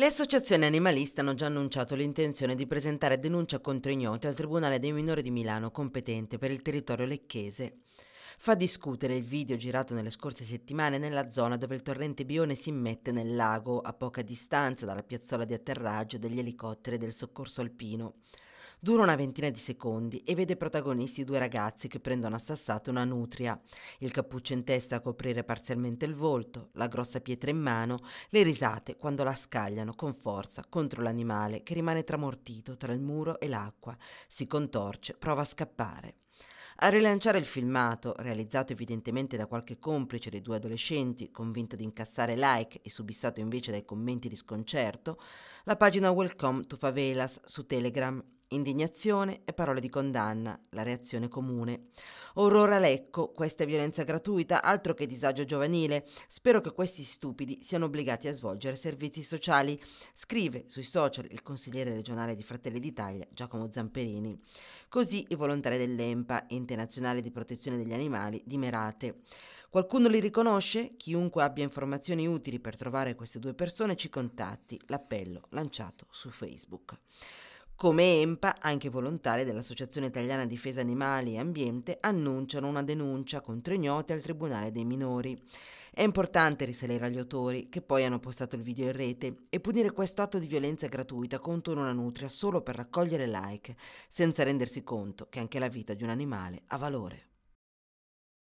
Le associazioni animaliste hanno già annunciato l'intenzione di presentare denuncia contro ignoti al Tribunale dei minori di Milano competente per il territorio lecchese. Fa discutere il video girato nelle scorse settimane nella zona dove il torrente Bione si immette nel lago, a poca distanza dalla piazzola di atterraggio degli elicotteri del soccorso alpino. Dura una ventina di secondi e vede protagonisti due ragazzi che prendono a sassate una nutria. Il cappuccio in testa a coprire parzialmente il volto, la grossa pietra in mano, le risate quando la scagliano con forza contro l'animale che rimane tramortito tra il muro e l'acqua. Si contorce, prova a scappare. A rilanciare il filmato, realizzato evidentemente da qualche complice dei due adolescenti, convinto di incassare like e subissato invece dai commenti di sconcerto, la pagina Welcome to Favelas su Telegram Indignazione e parole di condanna, la reazione comune. Orrore a Lecco, questa è violenza gratuita, altro che disagio giovanile. Spero che questi stupidi siano obbligati a svolgere servizi sociali, scrive sui social il consigliere regionale di Fratelli d'Italia Giacomo Zamperini. Così i volontari dell'EMPA, Ente Nazionale di Protezione degli Animali, di Merate. Qualcuno li riconosce? Chiunque abbia informazioni utili per trovare queste due persone ci contatti. L'appello lanciato su Facebook come EMPA, anche volontari dell'Associazione Italiana Difesa Animali e Ambiente, annunciano una denuncia contro ignoti al Tribunale dei Minori. È importante risalire agli autori, che poi hanno postato il video in rete, e punire questo atto di violenza gratuita contro una nutria solo per raccogliere like, senza rendersi conto che anche la vita di un animale ha valore.